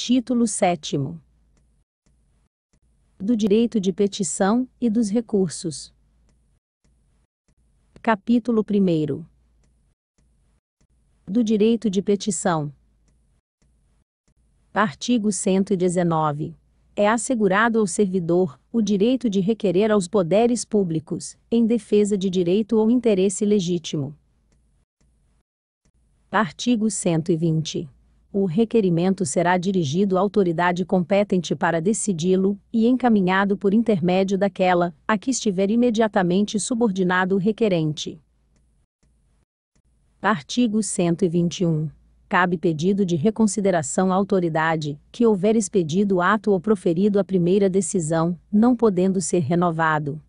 Título 7 Do direito de petição e dos recursos. Capítulo 1 Do direito de petição. Artigo 119. É assegurado ao servidor o direito de requerer aos poderes públicos, em defesa de direito ou interesse legítimo. Artigo 120 o requerimento será dirigido à autoridade competente para decidi-lo, e encaminhado por intermédio daquela, a que estiver imediatamente subordinado o requerente. Artigo 121. Cabe pedido de reconsideração à autoridade, que houver expedido ato ou proferido a primeira decisão, não podendo ser renovado.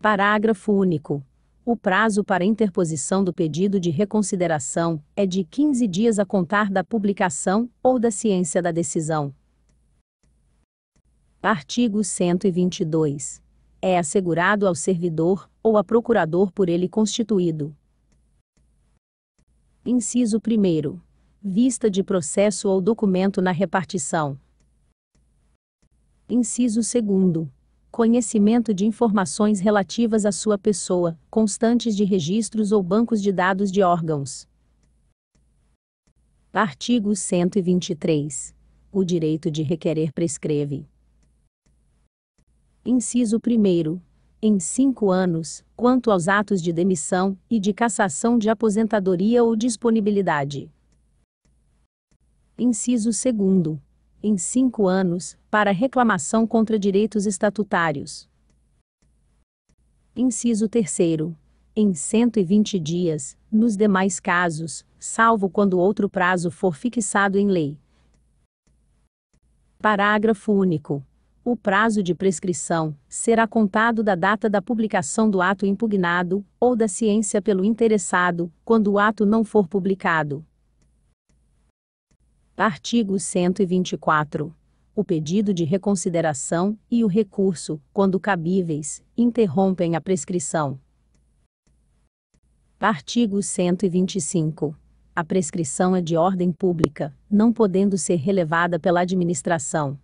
Parágrafo único o prazo para interposição do pedido de reconsideração é de 15 dias a contar da publicação ou da ciência da decisão. Artigo 122. É assegurado ao servidor ou a procurador por ele constituído. Inciso 1. Vista de processo ou documento na repartição. Inciso 2 conhecimento de informações relativas à sua pessoa, constantes de registros ou bancos de dados de órgãos. Artigo 123. O direito de requerer prescreve. Inciso 1. Em cinco anos, quanto aos atos de demissão e de cassação de aposentadoria ou disponibilidade. Inciso 2 em cinco anos, para reclamação contra direitos estatutários. Inciso 3. Em 120 dias, nos demais casos, salvo quando outro prazo for fixado em lei. Parágrafo único. O prazo de prescrição será contado da data da publicação do ato impugnado, ou da ciência pelo interessado, quando o ato não for publicado. Artigo 124. O pedido de reconsideração e o recurso, quando cabíveis, interrompem a prescrição. Artigo 125. A prescrição é de ordem pública, não podendo ser relevada pela administração.